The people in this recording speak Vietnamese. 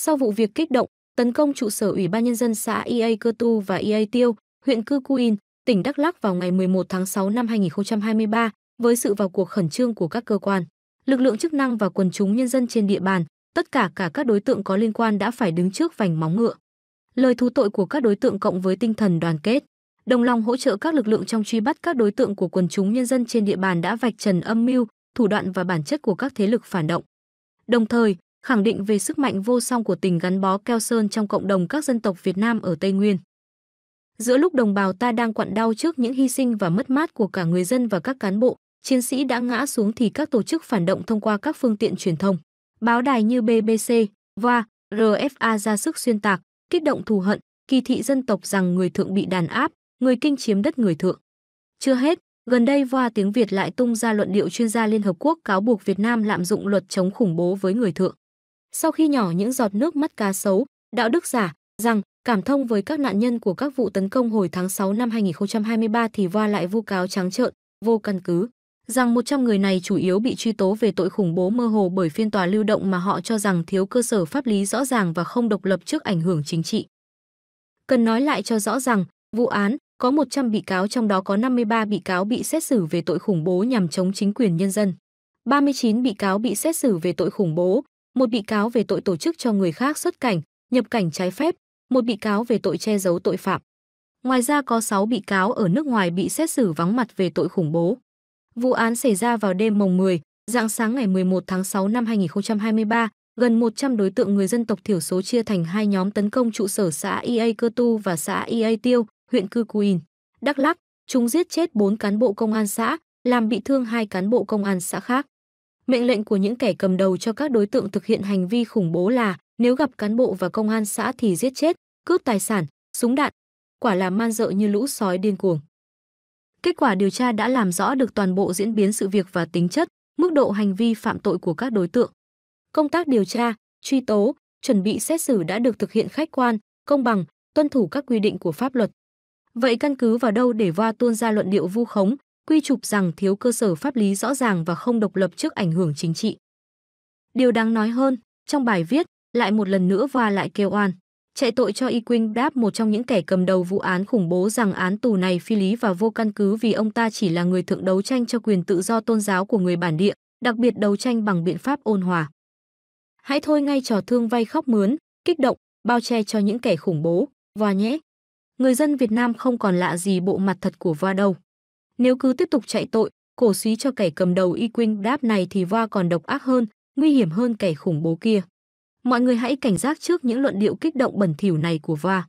Sau vụ việc kích động, tấn công trụ sở Ủy ban Nhân dân xã EA Cơ Tu và EA Tiêu, huyện Cư Cuin, tỉnh Đắk Lắk vào ngày 11 tháng 6 năm 2023 với sự vào cuộc khẩn trương của các cơ quan, lực lượng chức năng và quần chúng nhân dân trên địa bàn, tất cả cả các đối tượng có liên quan đã phải đứng trước vành móng ngựa. Lời thú tội của các đối tượng cộng với tinh thần đoàn kết, đồng lòng hỗ trợ các lực lượng trong truy bắt các đối tượng của quần chúng nhân dân trên địa bàn đã vạch trần âm mưu, thủ đoạn và bản chất của các thế lực phản động. Đồng thời, khẳng định về sức mạnh vô song của tình gắn bó keo sơn trong cộng đồng các dân tộc Việt Nam ở Tây Nguyên. Giữa lúc đồng bào ta đang quặn đau trước những hy sinh và mất mát của cả người dân và các cán bộ, chiến sĩ đã ngã xuống thì các tổ chức phản động thông qua các phương tiện truyền thông, báo đài như BBC, VOA, RFA ra sức xuyên tạc, kích động thù hận, kỳ thị dân tộc rằng người thượng bị đàn áp, người kinh chiếm đất người thượng. Chưa hết, gần đây VOA tiếng Việt lại tung ra luận điệu chuyên gia Liên Hợp Quốc cáo buộc Việt Nam lạm dụng luật chống khủng bố với người thượng. Sau khi nhỏ những giọt nước mắt cá sấu, đạo đức giả rằng cảm thông với các nạn nhân của các vụ tấn công hồi tháng 6 năm 2023 thì Voa lại vu cáo trắng trợn, vô căn cứ rằng 100 người này chủ yếu bị truy tố về tội khủng bố mơ hồ bởi phiên tòa lưu động mà họ cho rằng thiếu cơ sở pháp lý rõ ràng và không độc lập trước ảnh hưởng chính trị. Cần nói lại cho rõ rằng, vụ án có 100 bị cáo trong đó có 53 bị cáo bị xét xử về tội khủng bố nhằm chống chính quyền nhân dân. 39 bị cáo bị xét xử về tội khủng bố, một bị cáo về tội tổ chức cho người khác xuất cảnh, nhập cảnh trái phép, một bị cáo về tội che giấu tội phạm. Ngoài ra có 6 bị cáo ở nước ngoài bị xét xử vắng mặt về tội khủng bố. Vụ án xảy ra vào đêm mồng 10, dạng sáng ngày 11 tháng 6 năm 2023, gần 100 đối tượng người dân tộc thiểu số chia thành hai nhóm tấn công trụ sở xã Ia e Cơ Tu và xã Ia e Tiêu, huyện Cư Cuin, Đắk Lắk. Chúng giết chết 4 cán bộ công an xã, làm bị thương hai cán bộ công an xã khác. Mệnh lệnh của những kẻ cầm đầu cho các đối tượng thực hiện hành vi khủng bố là nếu gặp cán bộ và công an xã thì giết chết, cướp tài sản, súng đạn, quả là man dợ như lũ sói điên cuồng. Kết quả điều tra đã làm rõ được toàn bộ diễn biến sự việc và tính chất, mức độ hành vi phạm tội của các đối tượng. Công tác điều tra, truy tố, chuẩn bị xét xử đã được thực hiện khách quan, công bằng, tuân thủ các quy định của pháp luật. Vậy căn cứ vào đâu để Voa tuôn ra luận điệu vu khống, quy chụp rằng thiếu cơ sở pháp lý rõ ràng và không độc lập trước ảnh hưởng chính trị. Điều đáng nói hơn, trong bài viết, lại một lần nữa và lại kêu oan. Chạy tội cho Y Quynh đáp một trong những kẻ cầm đầu vụ án khủng bố rằng án tù này phi lý và vô căn cứ vì ông ta chỉ là người thượng đấu tranh cho quyền tự do tôn giáo của người bản địa, đặc biệt đấu tranh bằng biện pháp ôn hòa. Hãy thôi ngay trò thương vay khóc mướn, kích động, bao che cho những kẻ khủng bố, và nhé. Người dân Việt Nam không còn lạ gì bộ mặt thật của va đâu. Nếu cứ tiếp tục chạy tội, cổ suý cho kẻ cầm đầu y quynh đáp này thì va còn độc ác hơn, nguy hiểm hơn kẻ khủng bố kia. Mọi người hãy cảnh giác trước những luận điệu kích động bẩn thỉu này của va.